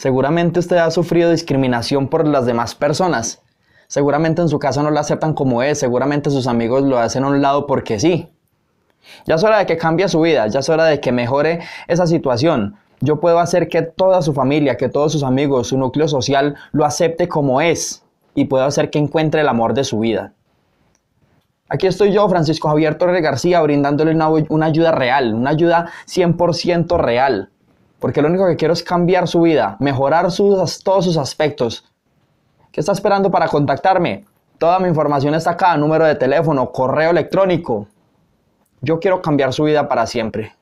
Seguramente usted ha sufrido discriminación por las demás personas. Seguramente en su casa no la aceptan como es, seguramente sus amigos lo hacen a un lado porque sí. Ya es hora de que cambie su vida, ya es hora de que mejore esa situación. Yo puedo hacer que toda su familia, que todos sus amigos, su núcleo social lo acepte como es y puedo hacer que encuentre el amor de su vida. Aquí estoy yo, Francisco Javier Torres García, brindándole una, una ayuda real, una ayuda 100% real. Porque lo único que quiero es cambiar su vida, mejorar sus, todos sus aspectos. ¿Qué está esperando para contactarme? Toda mi información está acá, número de teléfono, correo electrónico. Yo quiero cambiar su vida para siempre.